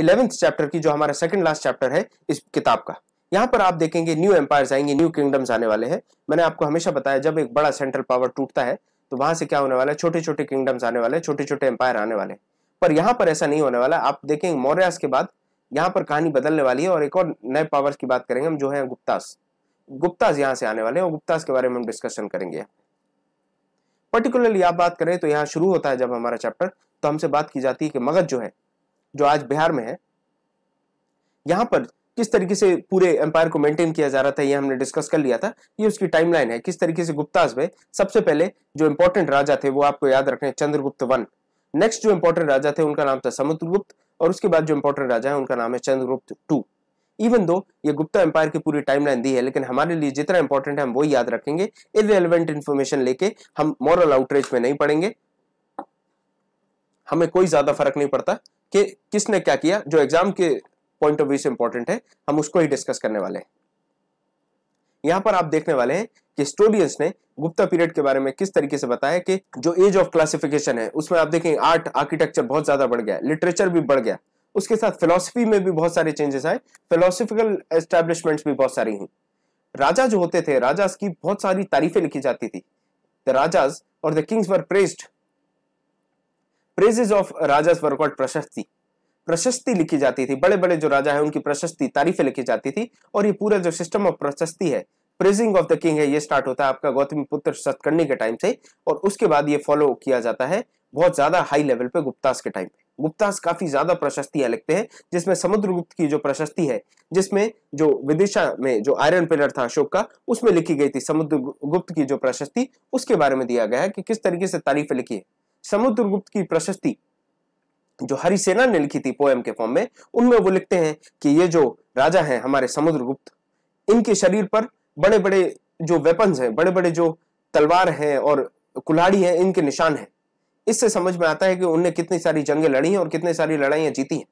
eleventh chapter की जो हमारा सेकंड लास्ट चैप्टर है इस किताब का यहाँ पर आप देखेंगे न्यू एम्पायर्स आएंगे न्यू किंगडम्स आने वाले हैं मैंने आपको हमेशा बताया जब एक बड़ा सेंट्रल पावर टूटता है तो वहां से क्या होने वाला है छोटे छोटे किंगडम्स आने वाले छोटे छोटे एम्पायर आने वाले पर यहाँ पर ऐसा नहीं होने वाला आप देखेंगे मौर्यास के बाद यहाँ पर कहानी बदलने वाली है और एक और नए पावर्स की बात करेंगे हम जो है गुप्तास गुप्तास यहाँ से आने वाले हैं और गुप्तास के बारे में हम डिस्कशन करेंगे पर्टिकुलरली आप बात करें तो यहाँ शुरू होता है जब हमारा चैप्टर तो हमसे बात की जाती है कि मगध जो है जो आज बिहार में है यहां पर किस तरीके से पूरे एम्पायर को मेंटेन किया जा रहा था ये हमने डिस्कस कर लिया था ये उसकी टाइमलाइन है किस तरीके से गुप्ताज में सबसे पहले जो इंपॉर्टेंट राजा थे वो आपको याद रखने चंद्रगुप्त वन नेक्स्ट जो इंपॉर्टेंट राजा थे उनका नाम था समुद्रगुप्त और उसके बाद जो इंपॉर्टेंट राजा है उनका नाम है चंद्रगुप्त टू इवन दो ये गुप्ता एम्पायर की पूरी टाइमलाइन दी है लेकिन हमारे लिए जितना इंपॉर्टेंट है हम वो याद रखेंगे इनरेलीवेंट इन्फॉर्मेशन लेके हम मॉरल आउटरीच में नहीं पढ़ेंगे हमें कोई ज्यादा फर्क नहीं पड़ता कि किसने क्या किया जो एग्जाम के पॉइंट ऑफ व्यू से इंपॉर्टेंट है हम उसको ही डिस्कस करने वाले हैं यहां पर आप देखने वाले हैं कि हिस्टोरियंस ने गुप्ता पीरियड के बारे में किस तरीके से बताया कि जो एज ऑफ क्लासिफिकेशन है उसमें आप देखें आर्ट आर्किटेक्चर बहुत ज्यादा बढ़ गया लिटरेचर भी बढ़ गया उसके साथ फिलोसफी में भी बहुत सारे चेंजेस आए फिलोसफिकल एस्टेब्लिशमेंट भी बहुत सारी हैं राजा जो होते थे राजा की बहुत सारी तारीफें लिखी जाती थी द राजाज और the kings were praised praises of rajas वर्कआउट प्रशस्ति प्रशस्ति लिखी जाती थी बड़े बड़े जो राजा है उनकी प्रशस्ति तारीफें लिखी जाती थी और ये पूरा जो सिस्टम ऑफ प्रशस्ति है प्रेजिंग ऑफ द किंग है ये स्टार्ट होता है आपका गौतमी पुत्र सतकर्णी के टाइम से और उसके बाद ये फॉलो किया जाता है बहुत ज्यादा हाई लेवल पे गुप्तास के टाइम पे गुप्तास काफी ज्यादा प्रशस्तियां लिखते हैं जिसमें समुद्रगुप्त की जो प्रशस्ति है जिसमें जो विदिशा में जो आयरन पिलर था अशोक का उसमें लिखी गई थी समुद्रगुप्त की जो प्रशस्ति उसके बारे में दिया गया है कि किस तरीके से तारीफ लिखी है समुद्रगुप्त की प्रशस्ति जो हरिसेना ने लिखी थी पोएम के फॉर्म में उनमें वो लिखते हैं कि ये जो राजा हैं हमारे समुद्रगुप्त इनके शरीर पर बड़े बड़े जो वेपन्स हैं बड़े बड़े जो तलवार हैं और कुल्हाड़ी हैं इनके निशान हैं इससे समझ में आता है कि उनने कितनी सारी जंगें लड़ी हैं और कितनी सारी लड़ाइयां जीती हैं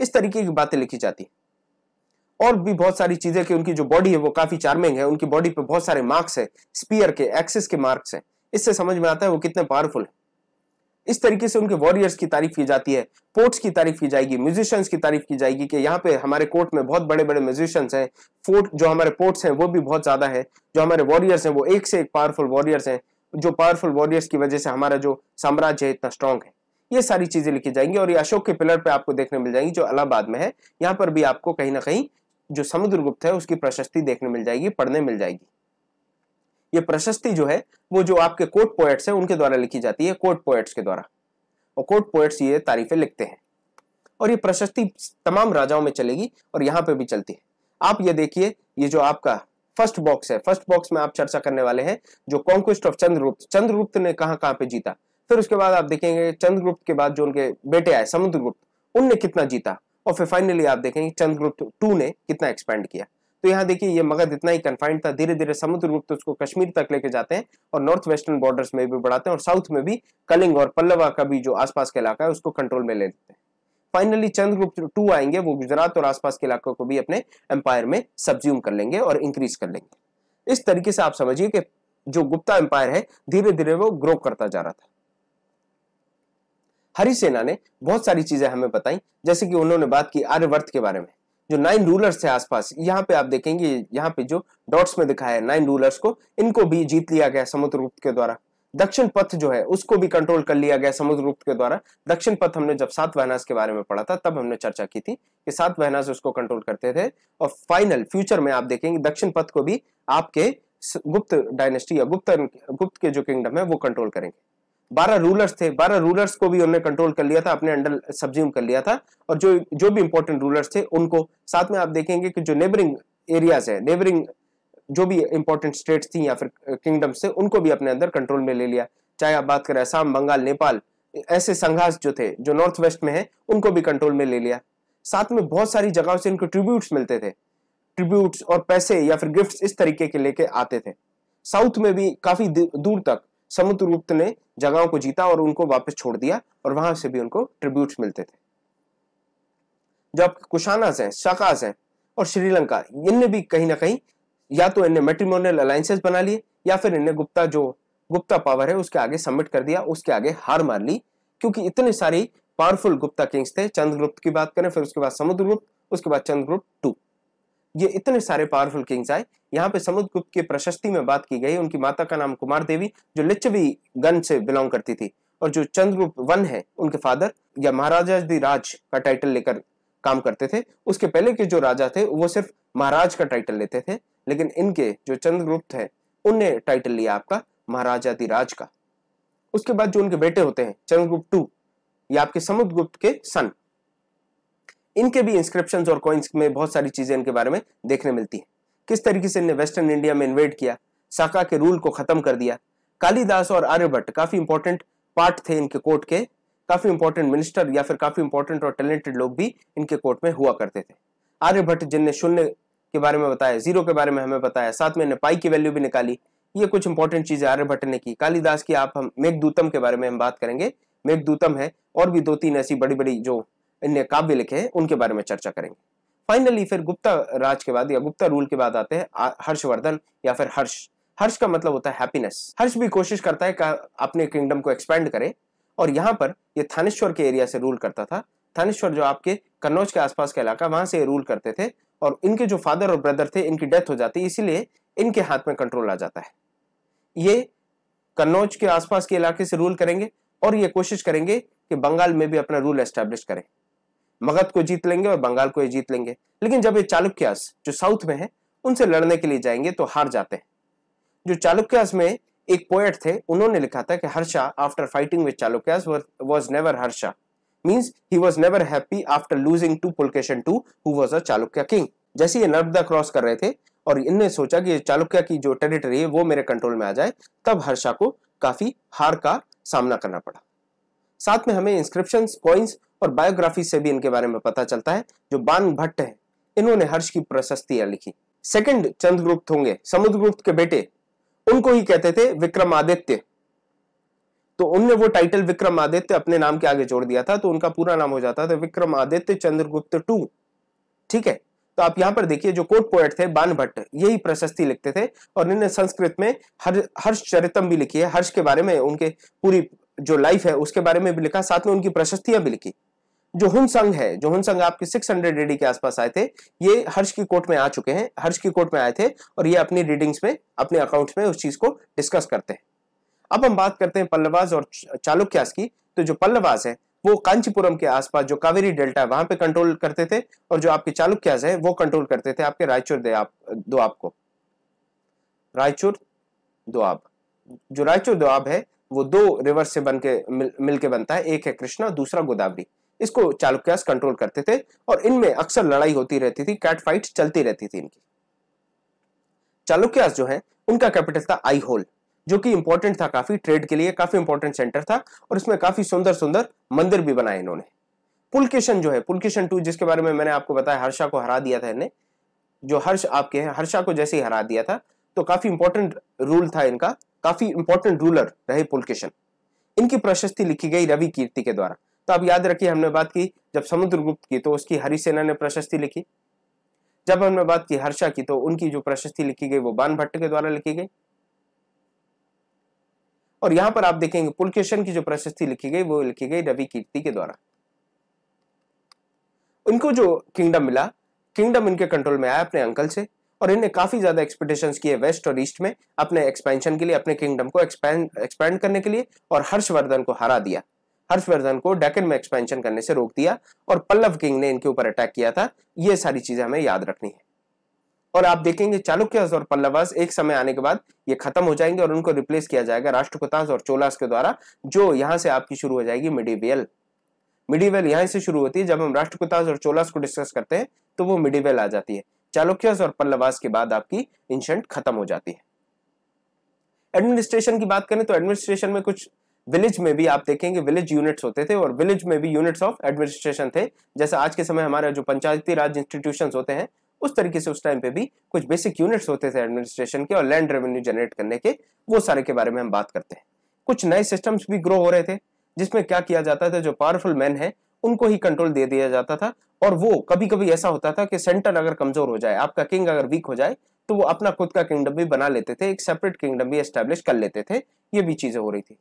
इस तरीके की बातें लिखी जाती हैं और भी बहुत सारी चीज़ें कि उनकी जो बॉडी है वो काफ़ी चार्मिंग है उनकी बॉडी पर बहुत सारे मार्क्स है स्पीयर के एक्सिस के मार्क्स है इससे समझ में आता है वो कितने पावरफुल है इस तरीके से उनके वॉरियर्स की तारीफ की जाती है पोर्ट्स की तारीफ की जाएगी म्यूजिशियंस की तारीफ की जाएगी कि यहाँ पे हमारे कोर्ट में बहुत बड़े बड़े म्यूजिशियंस हैं फोर्ट जो हमारे पोर्ट्स हैं वो भी बहुत ज्यादा है जो हमारे वॉरियर्स हैं वो एक से एक पावरफुल वॉरियर्स हैं जो पावरफुल वॉरियर्स की वजह से हमारा जो साम्राज्य है इतना स्ट्रांग है ये सारी चीजें लिखी जाएंगी और ये अशोक के पिलर पर आपको देखने मिल जाएंगी जो अलाहाबाद में है यहाँ पर भी आपको कहीं ना कहीं जो समुद्रगुप्त है उसकी प्रशस्ति देखने मिल जाएगी पढ़ने मिल जाएगी ये प्रशस्ति जो है वो जो आपके कोर्ट पोएट्स हैं उनके द्वारा लिखी जाती है कोर्ट पोएट्स के द्वारा और कोर्ट पोएट्स ये तारीफें लिखते हैं और ये प्रशस्ति तमाम राजाओं में चलेगी और यहाँ पे भी चलती है आप ये देखिए ये जो आपका फर्स्ट बॉक्स है फर्स्ट बॉक्स में आप चर्चा करने वाले हैं जो कॉन्क्विस्ट ऑफ चंद्रगुप्त चंद्रगुप्त ने कहा कहाँ पे जीता फिर उसके बाद आप देखेंगे चंद्रगुप्त के बाद जो उनके बेटे आए समुद्रगुप्त उनने कितना जीता और फिर फाइनली आप देखेंगे चंद्रगुप्त टू ने कितना एक्सपेंड किया तो यहाँ देखिए ये मगध इतना ही कन्फाइंड था धीरे धीरे समुद्र गुप्त उसको कश्मीर तक लेके जाते हैं और नॉर्थ वेस्टर्न बॉर्डर्स में भी बढ़ाते हैं और साउथ में भी कलिंग और पल्लवा का भी जो आसपास का इलाका है उसको कंट्रोल में ले लेते हैं फाइनली चंद्रगुप्त टू आएंगे वो गुजरात और आसपास के इलाकों को भी अपने एम्पायर में सब्ज्यूम कर लेंगे और इंक्रीज कर लेंगे इस तरीके से आप समझिए कि जो गुप्ता एम्पायर है धीरे धीरे वो ग्रो करता जा रहा था हरिसेना ने बहुत सारी चीजें हमें बताई जैसे कि उन्होंने बात की आर्यवर्त के बारे में जो नाइन रूलर्स है आसपास यहाँ पे आप देखेंगे यहाँ पे जो डॉट्स में दिखाया है नाइन रूलर्स को इनको भी जीत लिया गया गुप्त के द्वारा दक्षिण पथ जो है उसको भी कंट्रोल कर लिया गया गुप्त के द्वारा दक्षिण पथ हमने जब सात वहनास के बारे में पढ़ा था तब हमने चर्चा की थी कि सात वहनास उसको कंट्रोल करते थे और फाइनल फ्यूचर में आप देखेंगे दक्षिण पथ को भी आपके गुप्त डायनेस्टी या गुप्त गुप्त के जो किंगडम है वो कंट्रोल करेंगे बारह रूलर्स थे बारह रूलर्स को भी उन्होंने कंट्रोल कर लिया था अपने अंडर सब्ज्यूम कर लिया था और जो जो भी इंपॉर्टेंट रूलर्स थे उनको साथ में आप देखेंगे कि जो नेबरिंग एरियाज है नेबरिंग जो भी इंपॉर्टेंट स्टेट्स थी या फिर किंगडम्स थे उनको भी अपने अंदर कंट्रोल में ले लिया चाहे आप बात करें आसाम बंगाल नेपाल ऐसे संघास जो थे जो नॉर्थ वेस्ट में है उनको भी कंट्रोल में ले लिया साथ में बहुत सारी जगहों से इनको ट्रिब्यूट्स मिलते थे ट्रिब्यूट्स और पैसे या फिर गिफ्ट्स इस तरीके के लेके आते थे साउथ में भी काफी दूर तक समुद्र गुप्त ने जगहों को जीता और उनको वापस छोड़ दिया और वहां से भी उनको ट्रिब्यूट मिलते थे जो आपके कुशानाज हैं शाकाज हैं और श्रीलंका इनने भी कहीं ना कहीं या तो इनने मेट्रीमोनियल अलायसेस बना लिए या फिर इनने गुप्ता जो गुप्ता पावर है उसके आगे सबमिट कर दिया उसके आगे हार मार ली क्योंकि इतने सारी पावरफुल गुप्ता किंग्स थे चंद्रगुप्त की बात करें फिर उसके बाद समुद्रगुप्त उसके बाद चंद्रगुप्त टू ये इतने सारे पावरफुल किंग्स आए यहाँ पे समुद्र गुप्त की प्रशस्ति में बात की गई उनकी माता का नाम कुमार देवी जो लिच्छवी गण से बिलोंग करती थी और जो चंद्रगुप्त वन है उनके फादर या महाराजा राज का टाइटल लेकर काम करते थे उसके पहले के जो राजा थे वो सिर्फ महाराज का टाइटल लेते थे लेकिन इनके जो चंद्रगुप्त है उनने टाइटल लिया आपका महाराजाधिराज का उसके बाद जो उनके बेटे होते हैं चंद्रगुप्त टू या आपके समुद्रगुप्त के सन इनके भी इंस्क्रिप्शन और कॉइन्स में बहुत सारी चीजें इनके बारे में देखने मिलती है किस तरीके से इन्हें वेस्टर्न इंडिया में इन्वेड किया साका के रूल को खत्म कर दिया कालीदास और आर्यभट्ट काफी इंपॉर्टेंट पार्ट थे इनके कोर्ट के काफी इंपॉर्टेंट मिनिस्टर या फिर काफी इंपॉर्टेंट और टैलेंटेड लोग भी इनके कोर्ट में हुआ करते थे आर्यभट्ट जिनने शून्य के बारे में बताया जीरो के बारे में हमें बताया साथ में पाई की वैल्यू भी निकाली ये कुछ इंपॉर्टेंट चीजें आर्यभट्ट ने की कालीदास की आप हम मेघदूतम के बारे में हम बात करेंगे मेघदूतम है और भी दो तीन ऐसी बड़ी बड़ी जो इनने काव्य लिखे हैं उनके बारे में चर्चा करेंगे फाइनली फिर गुप्ता राज के बाद या गुप्ता रूल के बाद आते हैं हर्षवर्धन या फिर हर्ष हर्ष का मतलब होता है हैप्पीनेस हर्ष भी कोशिश करता है अपने किंगडम को एक्सपेंड करे और यहाँ पर ये थानेश्वर के एरिया से रूल करता था थानेश्वर जो आपके कन्नौज के आसपास का इलाका वहां से रूल करते थे और इनके जो फादर और ब्रदर थे इनकी डेथ हो जाती है इसीलिए इनके हाथ में कंट्रोल आ जाता है ये कन्नौज के आसपास के इलाके से रूल करेंगे और ये कोशिश करेंगे कि बंगाल में भी अपना रूल एस्टेब्लिश करें मगध को जीत लेंगे और बंगाल को ये जीत लेंगे लेकिन जब ये चालुक्यास जो साउथ में है उनसे लड़ने के लिए जाएंगे तो हार जाते हैं जो चालुक्यास में एक पोएट थे उन्होंने लिखा था कि Harsha after fighting with Chalukyas was never Harsha means he was never happy after losing to Pulakeshin two who was a Chalukya king जैसे ये नर्मदा क्रॉस कर रहे थे और इनने सोचा कि चालुक्य की जो टेरिटरी है वो मेरे कंट्रोल में आ जाए तब हर्षा को काफी हार का सामना करना पड़ा साथ में हमें इंस्क्रिप्शन कॉइन्स और बायोग्राफी से भी इनके बारे में पता चलता है जो बान भट्ट है इन्होंने हर्ष की प्रशस्तियां लिखी सेकंड चंद्रगुप्त होंगे समुद्रगुप्त के बेटे उनको ही कहते थे विक्रमादित्य तो उनने वो टाइटल विक्रमादित्य अपने नाम के आगे जोड़ दिया था तो उनका पूरा नाम हो जाता था विक्रमादित्य चंद्रगुप्त टू ठीक है तो आप यहां पर देखिए जो कोट पोएट थे बान भट्ट यही प्रशस्ति लिखते थे और इन्होंने संस्कृत में हर हर्ष चरितम भी लिखी है हर्ष के बारे में उनके पूरी जो लाइफ है उसके बारे में भी लिखा साथ में उनकी प्रशस्तियां भी लिखी जो हुन संघ है हुन संग आपके 600 हंड्रेड रेडी के आसपास आए थे ये हर्ष की कोर्ट में आ चुके हैं हर्ष की कोर्ट में आए थे और ये अपनी रीडिंग्स में अपने अकाउंट्स में उस चीज को डिस्कस करते हैं अब हम बात करते हैं पल्लवाज और चालुक्यास की तो जो पल्लवाज है वो कांचीपुरम के आसपास जो कावेरी डेल्टा है वहां पे कंट्रोल करते थे और जो आपके चालुक्यास है वो कंट्रोल करते थे आपके रायचूर दो आपको रायचूर आप जो रायचूर दोआब है वो दो रिवर्स से बन के मिल, मिल के बनता है एक है कृष्णा दूसरा गोदावरी इसको चालुक्यास कंट्रोल करते थे और इनमें अक्सर लड़ाई होती रहती थी कैट फाइट चलती रहती थी इनकी चालुक्यास जो है उनका कैपिटल था आई होल जो कि इंपॉर्टेंट था काफी ट्रेड के लिए काफी इंपॉर्टेंट सेंटर था और इसमें काफी सुंदर सुंदर मंदिर भी बनाए इन्होंने पुलकेशन जो है पुलकेशन टू जिसके बारे में मैंने आपको बताया हर्षा को हरा दिया था इन्हें जो हर्ष आपके हैं हर्षा को जैसे ही हरा दिया था तो काफी इंपॉर्टेंट रूल था इनका काफी इंपॉर्टेंट रूलर रहे पुलकेशन इनकी प्रशस्ति लिखी गई रवि कीर्ति के द्वारा तो अब याद रखिए हमने बात की जब समुद्रगुप्त की तो उसकी हरिसेना ने प्रशस्ति लिखी जब हमने बात की हर्षा की तो उनकी जो प्रशस्ति लिखी गई वो बान भट्ट के द्वारा लिखी गई और यहां पर आप देखेंगे पुलकेशन की जो प्रशस्ति लिखी गई वो लिखी गई रवि कीर्ति के द्वारा उनको जो किंगडम मिला किंगडम इनके कंट्रोल में आया अपने अंकल से और इन्हें काफ़ी ज़्यादा एक्सपेक्टेशन किए वेस्ट और ईस्ट में अपने एक्सपेंशन के लिए अपने किंगडम को एक्सपेंड करने के लिए और हर्षवर्धन को हरा दिया हर्षवर्धन को डेकन में एक्सपेंशन करने से रोक दिया और पल्लव किंग ने इनके ऊपर अटैक किया था ये सारी चीज़ें हमें याद रखनी है और आप देखेंगे चालुक्यस और पल्लवास एक समय आने के बाद ये खत्म हो जाएंगे और उनको रिप्लेस किया जाएगा राष्ट्रकुतास और चोलास के द्वारा जो यहाँ से आपकी शुरू हो जाएगी मिडीवेल मिडीवेल यहाँ से शुरू होती है जब हम राष्ट्रकुतास और चोलास को डिस्कस करते हैं तो वो मिडीवेल आ जाती है चालुक्यस और पल्लवास के बाद आपकी इंशंट खत्म हो जाती है एडमिनिस्ट्रेशन की बात करें तो एडमिनिस्ट्रेशन में कुछ विलेज में भी आप देखेंगे विलेज यूनिट्स होते थे और विलेज में भी यूनिट्स ऑफ एडमिनिस्ट्रेशन थे जैसे आज के समय हमारे जो पंचायती राज इंस्टीट्यूशन होते हैं उस तरीके से उस टाइम पे भी कुछ बेसिक यूनिट्स होते थे एडमिनिस्ट्रेशन के और लैंड रेवेन्यू जनरेट करने के वो सारे के बारे में हम बात करते हैं कुछ नए सिस्टम्स भी ग्रो हो रहे थे जिसमें क्या किया जाता था जो पावरफुल मैन है उनको ही कंट्रोल दे दिया जाता था और वो कभी कभी ऐसा होता था कि सेंटर अगर कमजोर हो जाए आपका किंग अगर वीक हो जाए तो वो अपना खुद का किंगडम भी बना लेते थे एक सेपरेट किंगडम भी एस्टेब्लिश कर लेते थे ये भी चीजें हो रही थी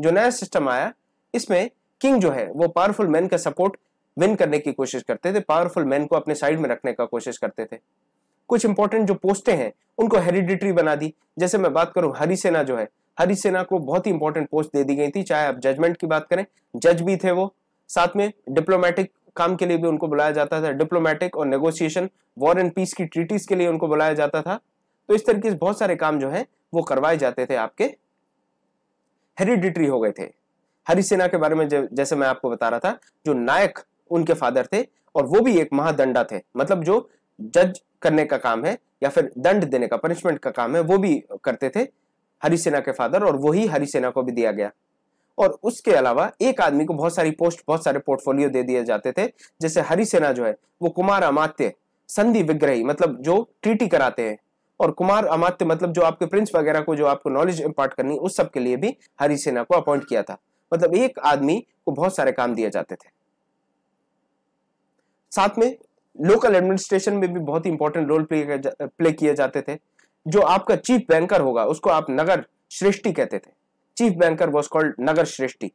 जो नया सिस्टम आया इसमें किंग जो है वो पावरफुल मैन का सपोर्ट विन करने की कोशिश करते थे पावरफुल मैन को अपने साइड में रखने का कोशिश करते थे कुछ इंपॉर्टेंट जो पोस्टें हैं उनको हेरिडिटरी बना दी जैसे मैं बात करूं हरिसेना जो है हरिसेना को बहुत ही इंपॉर्टेंट पोस्ट दे दी गई थी चाहे आप जजमेंट की बात करें जज भी थे वो साथ में डिप्लोमेटिक काम के लिए भी उनको बुलाया जाता था डिप्लोमेटिक और नेगोशिएशन वॉर एंड पीस की ट्रीटीज के लिए उनको बुलाया जाता था तो इस तरीके से बहुत सारे काम जो है वो करवाए जाते थे आपके हेरिडिटरी हो गए थे हरिसेना के बारे में जैसे मैं आपको बता रहा था जो नायक उनके फादर थे और वो भी एक महादंडा थे मतलब जो जज करने का काम है या फिर दंड देने का पनिशमेंट का काम है वो भी करते थे हरिसेना के फादर और वही हरिसेना को भी दिया गया और उसके अलावा एक आदमी को बहुत सारी पोस्ट बहुत सारे पोर्टफोलियो दे दिए जाते थे जैसे हरिसेना जो है वो कुमार अमात्य संधि विग्रही मतलब जो ट्रीटी कराते हैं और कुमार अमात्य मतलब जो आपके प्रिंस वगैरह को जो आपको नॉलेज इम्पार्ट करनी उस सब के लिए भी हरिसेना को अपॉइंट किया था मतलब एक आदमी को बहुत सारे काम दिए जाते थे साथ में लोकल एडमिनिस्ट्रेशन में भी बहुत ही इंपॉर्टेंट रोल प्ले किए जाते थे जो आपका चीफ बैंकर होगा उसको आप नगर श्रेष्ठी कहते थे चीफ बैंकर वॉज कॉल्ड नगर श्रेष्ठी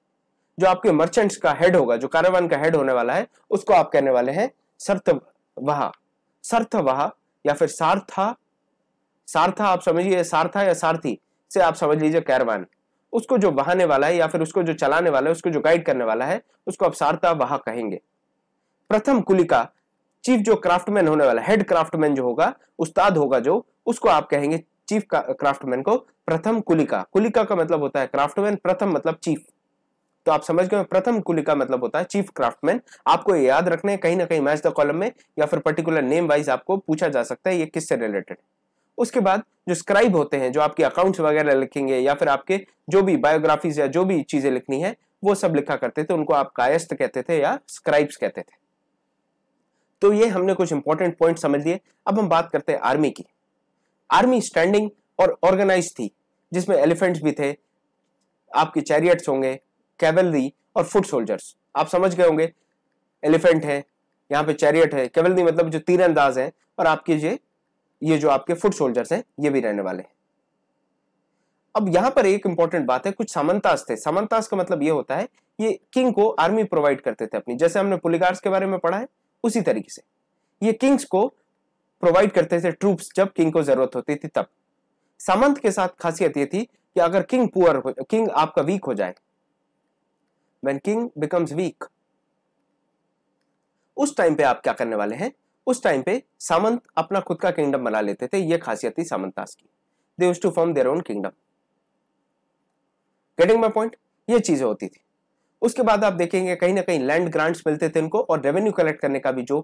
जो आपके मर्चेंट्स का हेड होगा जो कारवान का हेड होने वाला है उसको आप कहने वाले हैं सर्तवहा सर्तवहा या फिर सार्था सार्था आप समझिए सार्था या सारथी से आप समझ लीजिए कैरवान उसको जो बहाने वाला है या फिर उसको जो चलाने वाला है उसको जो गाइड करने वाला है उसको आप सार्था वहा कहेंगे प्रथम कुलिका चीफ जो क्राफ्टमैन होने वाला हेड क्राफ्टमैन जो होगा उस्ताद होगा जो उसको आप कहेंगे चीफ क्राफ्टमैन को प्रथम कुलिका कुलिका का मतलब होता है क्राफ्टमैन प्रथम मतलब चीफ तो आप समझ गए प्रथम कुलिका मतलब होता है चीफ क्राफ्टमैन आपको याद रखने कहीं ना कहीं मैच द कॉलम में या फिर पर्टिकुलर नेम वाइज आपको पूछा जा सकता है ये किससे रिलेटेड उसके बाद जो स्क्राइब होते हैं जो आपके अकाउंट्स वगैरह लिखेंगे या फिर आपके जो भी बायोग्राफीज या जो भी चीजें लिखनी है वो सब लिखा करते थे उनको आप कायस्थ कहते थे या स्क्राइब्स कहते थे तो ये हमने कुछ इंपॉर्टेंट पॉइंट समझ लिए अब हम बात करते हैं आर्मी की आर्मी स्टैंडिंग और ऑर्गेनाइज थी जिसमें एलिफेंट्स भी थे आपके चैरियट्स होंगे कैवलरी और फुट सोल्जर्स आप समझ गए होंगे एलिफेंट है यहाँ पे चैरियट है कैवलरी मतलब जो तीरंदाज है और आपके ये ये जो आपके फुट सोल्जर्स हैं ये भी रहने वाले अब यहाँ पर एक इंपॉर्टेंट बात है कुछ सामंतास थे सामंतास का मतलब ये होता है ये किंग को आर्मी प्रोवाइड करते थे अपनी जैसे हमने पुलिगार्स के बारे में पढ़ा है उसी तरीके से ये किंग्स को प्रोवाइड करते थे ट्रूप्स जब किंग को जरूरत होती थी तब सामंत के साथ खासियत ये थी कि अगर किंग पुअर किंग आपका वीक हो जाए व्हेन किंग बिकम्स वीक उस टाइम पे आप क्या करने वाले हैं उस टाइम पे सामंत अपना खुद का किंगडम बना लेते थे ये खासियत थी सामंतास की they use to form their own kingdom getting my point ये चीजें होती थी उसके बाद आप देखेंगे कहीं ना कहीं लैंड ग्रांट्स मिलते थे इनको और रेवेन्यू कलेक्ट करने का भी जो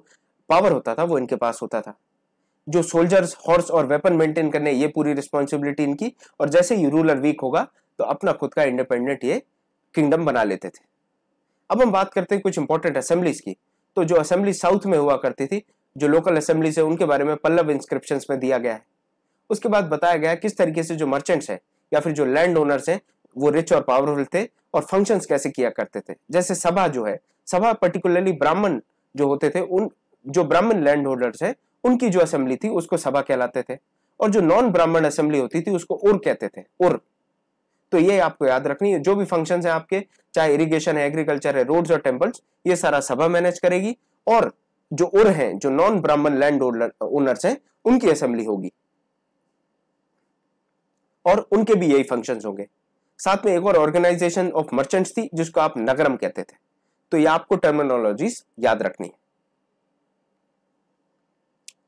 पावर होता था वो इनके पास होता था जो सोल्जर्स हॉर्स और वेपन मेंटेन करने ये पूरी रिस्पॉन्सिबिलिटी इनकी और जैसे ही रूलर वीक होगा तो अपना खुद का इंडिपेंडेंट ये किंगडम बना लेते थे अब हम बात करते हैं कुछ इंपॉर्टेंट असेंबलीज की तो जो असेंबली साउथ में हुआ करती थी जो लोकल असेंबलीज है उनके बारे में पल्लव इंस्क्रिप्शन में दिया गया है उसके बाद बताया गया किस तरीके से जो मर्चेंट्स हैं या फिर जो लैंड ओनर्स हैं वो रिच और पावरफुल थे और फंक्शंस कैसे किया करते थे जैसे सभा जो है सभा पर्टिकुलरली ब्राह्मण जो होते थे उन जो ब्राह्मण लैंड होल्डर्स हैं उनकी जो असेंबली थी उसको सभा कहलाते थे और जो नॉन ब्राह्मण असेंबली होती थी उसको उर कहते थे उर तो ये आपको याद रखनी है जो भी फंक्शन है आपके चाहे इरिगेशन है एग्रीकल्चर है रोड्स और टेम्पल्स ये सारा सभा मैनेज करेगी और जो उर हैं जो नॉन ब्राह्मण लैंड ओनर्स हैं उनकी असेंबली होगी और उनके भी यही फंक्शंस होंगे साथ में एक और ऑर्गेनाइजेशन ऑफ मर्चेंट्स थी जिसको आप नगरम कहते थे तो ये आपको टर्मिनोलॉजीज याद रखनी है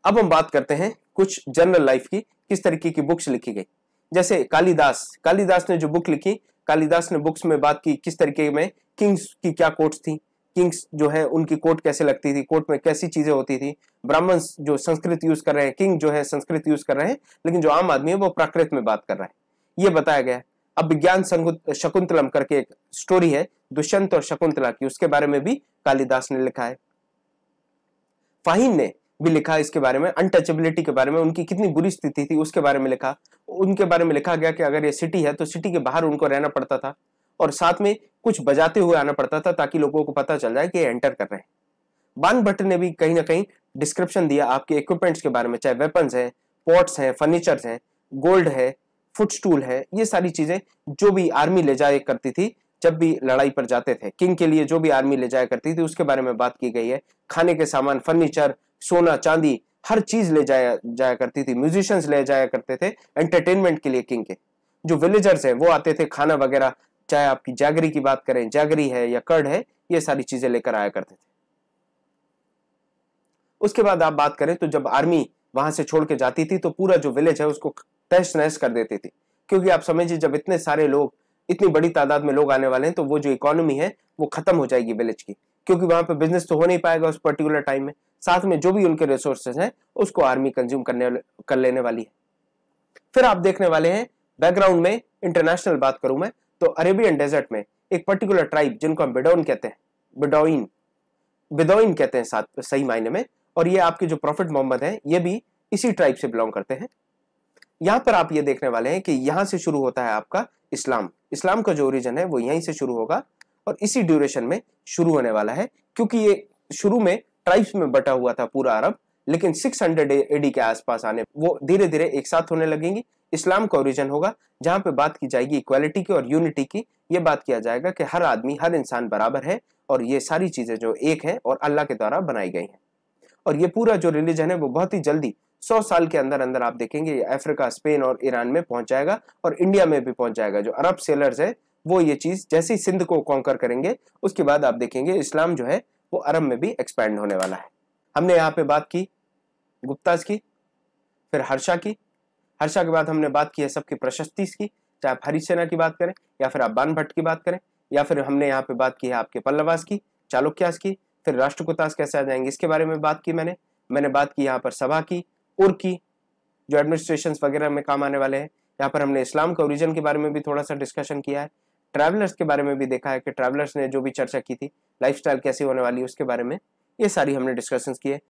अब हम बात करते हैं कुछ जनरल लाइफ की किस तरीके की बुक्स लिखी गई जैसे कालिदास कालिदास ने जो बुक लिखी कालिदास ने बुक्स में बात की किस तरीके में किंग्स की क्या कोर्ट थी किंग्स जो है उनकी कोर्ट कैसे लगती थी कोट में कैसी चीजें होती थी ब्राह्मण जो संस्कृत यूज कर रहे हैं किंग जो है संस्कृत यूज कर रहे हैं लेकिन जो आम आदमी है वो प्राकृत में बात कर रहा है ये बताया गया अब विज्ञान शकुंतलम करके एक स्टोरी है दुष्यंत और शकुंतला की उसके बारे में भी कालिदास ने लिखा है फाहीन ने भी लिखा इसके बारे में अनटचेबिलिटी के बारे में उनकी कितनी बुरी स्थिति थी उसके बारे में लिखा उनके बारे में लिखा गया कि अगर ये सिटी है तो सिटी के बाहर उनको रहना पड़ता था और साथ में कुछ बजाते हुए आना पड़ता था ताकि लोगों को पता चल जाए कि ये एंटर कर रहे हैं बान भट्ट ने भी कहीं ना कहीं डिस्क्रिप्शन दिया आपके इक्विपमेंट्स के बारे में चाहे वेपन्स हैं पॉट्स हैं फर्नीचर्स हैं गोल्ड है फुट स्टूल है ये सारी चीजें जो भी आर्मी ले जाया करती थी जब भी लड़ाई पर जाते थे किंग के लिए जो भी आर्मी ले जाया करती थी उसके बारे में बात की गई है खाने के सामान फर्नीचर सोना चांदी हर चीज ले जाया जाया करती थी म्यूजिशियंस ले जाया करते थे एंटरटेनमेंट के लिए किंग के जो विलेजर्स हैं वो आते थे खाना वगैरह चाहे आपकी जागरी की बात करें जागरी है या कर्ड है ये सारी चीजें लेकर आया करते थे उसके बाद आप बात करें तो जब आर्मी वहां से छोड़ के जाती थी तो पूरा जो विलेज है उसको तहस नहस कर देती थी क्योंकि आप समझिए जब इतने सारे लोग इतनी बड़ी तादाद में लोग आने वाले हैं तो वो जो इकोनॉमी है वो खत्म हो जाएगी विलेज की क्योंकि वहां पर बिजनेस तो हो नहीं पाएगा उस पर्टिकुलर टाइम में साथ में जो भी उनके रिसोर्सेज हैं उसको आर्मी कंज्यूम करने कर लेने वाली है फिर आप देखने वाले हैं बैकग्राउंड में इंटरनेशनल बात करूं मैं तो अरेबियन डेजर्ट में एक पर्टिकुलर ट्राइब जिनको हम बिडोन कहते हैं बिडोइन बिदोइन कहते हैं साथ सही मायने में और ये आपके जो प्रॉफिट मोहम्मद हैं ये भी इसी ट्राइब से बिलोंग करते हैं यहाँ पर आप ये देखने वाले हैं कि यहाँ से शुरू होता है आपका इस्लाम इस्लाम का जो ओरिजन है वो यहीं से शुरू होगा और इसी ड्यूरेशन में शुरू होने वाला है क्योंकि ये शुरू में ट्राइब्स में बटा हुआ था पूरा अरब लेकिन 600 हंड्रेड एडी के आसपास आने वो धीरे धीरे एक साथ होने लगेंगी इस्लाम का ओरिजन होगा जहां पे बात की जाएगी इक्वालिटी की और यूनिटी की ये बात किया जाएगा कि हर आदमी हर इंसान बराबर है और ये सारी चीज़ें जो एक है और अल्लाह के द्वारा बनाई गई हैं और ये पूरा जो रिलीजन है वो बहुत ही जल्दी सौ साल के अंदर अंदर आप देखेंगे अफ्रीका स्पेन और ईरान में पहुंच जाएगा और इंडिया में भी पहुंच जाएगा जो अरब सेलर्स है वो ये चीज़ जैसे ही सिंध को कॉन्कर करेंगे उसके बाद आप देखेंगे इस्लाम जो है वो अरब में भी एक्सपैंड होने वाला है हमने यहाँ पे बात की गुप्ताज की फिर हर्षा की हर्षा के बाद हमने बात की है सबकी प्रशस्ति की चाहे आप हरिसेना की बात करें या फिर आप बान भट्ट की बात करें या फिर हमने यहाँ पे बात की है आपके पल्लवास की चालुक्यास की फिर राष्ट्रकुतास कैसे आ जाएंगे इसके बारे में बात की मैंने मैंने बात की यहाँ पर सभा की उर् की जो एडमिनिस्ट्रेशन वगैरह में काम आने वाले हैं यहाँ पर हमने इस्लाम के ओरिजन के बारे में भी थोड़ा सा डिस्कशन किया है ट्रैवलर्स के बारे में भी देखा है कि ट्रैवलर्स ने जो भी चर्चा की थी लाइफ कैसी होने वाली है उसके बारे में ये सारी हमने डिस्कशंस किए